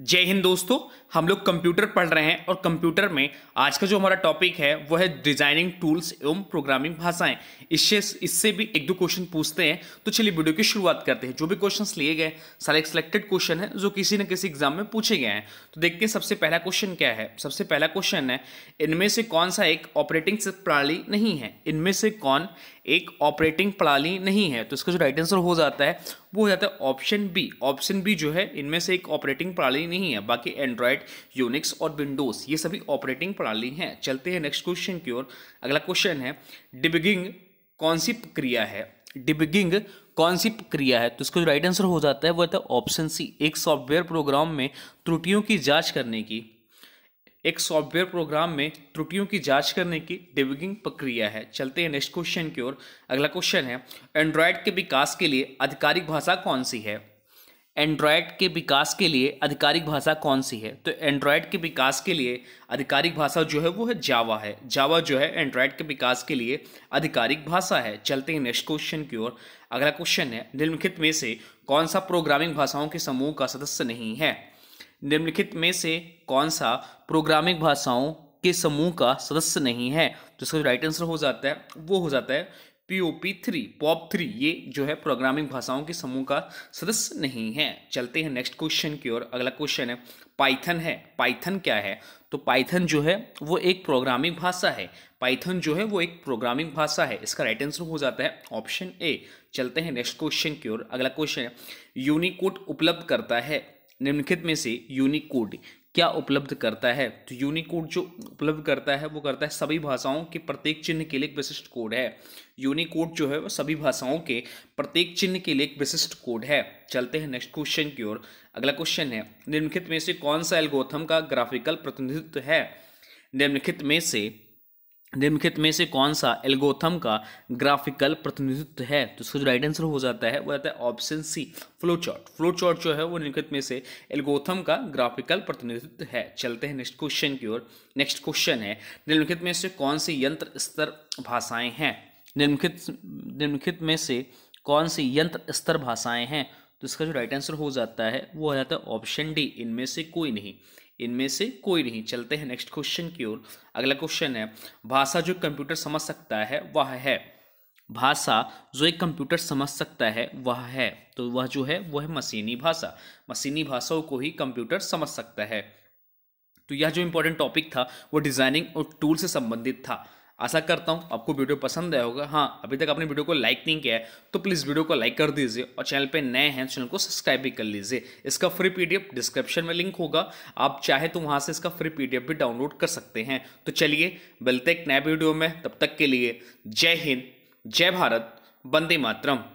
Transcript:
जय हिंद दोस्तों हम लोग कंप्यूटर पढ़ रहे हैं और कंप्यूटर में आज का जो हमारा टॉपिक है वो है डिजाइनिंग टूल्स एवं प्रोग्रामिंग भाषाएं इससे इससे भी एक दो क्वेश्चन पूछते हैं तो चलिए वीडियो की शुरुआत करते हैं जो भी क्वेश्चंस लिए गए सारे एक सिलेक्टेड क्वेश्चन है जो किसी न किसी एग्जाम में पूछे गए हैं तो देखते हैं सबसे पहला क्वेश्चन क्या है सबसे पहला क्वेश्चन है इनमें से कौन सा एक ऑपरेटिंग प्रणाली नहीं है इनमें से कौन एक ऑपरेटिंग प्रणाली नहीं है तो इसका जो राइट आंसर हो जाता है वो हो जाता है ऑप्शन बी ऑप्शन बी जो है इनमें से एक ऑपरेटिंग प्रणाली नहीं है बाकी एंड्रॉयड यूनिक्स और विंडोज़ ये सभी ऑपरेटिंग प्रणाली हैं चलते हैं नेक्स्ट क्वेश्चन की ओर अगला क्वेश्चन है डिबिगिंग कौन सी प्रक्रिया है डिबिगिंग कौन सी प्रक्रिया है तो इसका जो राइट आंसर हो जाता है वो होता है ऑप्शन सी एक सॉफ्टवेयर प्रोग्राम में त्रुटियों की जांच करने की एक सॉफ्टवेयर प्रोग्राम में त्रुटियों की जांच करने की डिबिगिंग प्रक्रिया है चलते हैं नेक्स्ट क्वेश्चन की ओर अगला क्वेश्चन है एंड्रॉयड के विकास के लिए आधिकारिक भाषा कौन सी है एंड्रॉयड के विकास के लिए आधिकारिक भाषा कौन सी है तो एंड्रॉयड के विकास के लिए आधिकारिक भाषा जो है वो है जावा है जावा जो है एंड्रॉयड के विकास के लिए आधिकारिक भाषा है चलते हैं नेक्स्ट क्वेश्चन की ओर अगला क्वेश्चन है निम्नलिखित में से कौन सा प्रोग्रामिंग भाषाओं के समूह का सदस्य नहीं है निम्नलिखित में से कौन सा प्रोग्रामिंग भाषाओं के समूह का सदस्य नहीं है जिसका जो राइट आंसर हो जाता है वो हो जाता है P O P three pop three ये जो है प्रोग्रामिंग भाषाओं के समूह का सदस्य नहीं है चलते हैं नेक्स्ट क्वेश्चन की ओर अगला क्वेश्चन है पाइथन है पाइथन क्या है तो पाइथन जो है वो एक प्रोग्रामिंग भाषा है पाइथन जो है वो एक प्रोग्रामिंग भाषा है इसका राइट आंसर हो जाता है ऑप्शन ए चलते हैं नेक्स्ट क्वेश्चन की ओर अगला क्वेश्चन है यूनिकोड उपलब्ध करता है निम्नलिखित में से यूनिकोड क्या उपलब्ध करता है तो यूनिकोड जो उपलब्ध करता है वो करता है सभी भाषाओं के प्रत्येक चिन्ह के लिए एक विशिष्ट कोड है यूनिकोड जो है वो सभी भाषाओं के प्रत्येक चिन्ह के लिए एक विशिष्ट कोड है चलते हैं नेक्स्ट क्वेश्चन की ओर अगला क्वेश्चन है निम्नलिखित में से कौन सा एल्गोथम का ग्राफिकल प्रतिनिधित्व है निम्नलिखित में से निम्नलिखित में से कौन सा एल्गोथम का ग्राफिकल प्रतिनिधित्व है तो इसका जो राइट आंसर हो जाता है वो रहता है option C flow chart flow chart जो है वो निम्नलिखित में से एल्गोथम का ग्राफिकल प्रतिनिधित्व है चलते हैं नेक्स्ट क्वेश्चन की ओर नेक्स्ट क्वेश्चन है निम्नलिखित में से कौन सी यंत्र स्तर भाषाएं हैं निम्नलिखित निम्नलिखित में से कौन सी यंत्र स्तर भाषाएं हैं तो इसका जो राइट आंसर हो जाता है वो हो जाता है ऑप्शन डी इनमें से कोई नहीं इनमें से कोई नहीं चलते हैं नेक्स्ट क्वेश्चन की ओर अगला क्वेश्चन है भाषा जो कंप्यूटर समझ सकता है वह है भाषा जो एक कंप्यूटर समझ सकता है वह है तो वह जो है वह है मशीनी भाषा मशीनी भाषाओं को ही कंप्यूटर समझ सकता है तो यह जो इंपॉर्टेंट टॉपिक था वो डिजाइनिंग और टूल से संबंधित था आशा करता हूँ आपको वीडियो पसंद आया होगा हाँ अभी तक आपने वीडियो को लाइक नहीं किया है तो प्लीज़ वीडियो को लाइक कर दीजिए और चैनल पर नए हैं चैनल तो को सब्सक्राइब भी कर लीजिए इसका फ्री पी डिस्क्रिप्शन में लिंक होगा आप चाहे तो वहाँ से इसका फ्री पी भी डाउनलोड कर सकते हैं तो चलिए मिलते एक नए वीडियो में तब तक के लिए जय हिंद जय भारत वंदे मातरम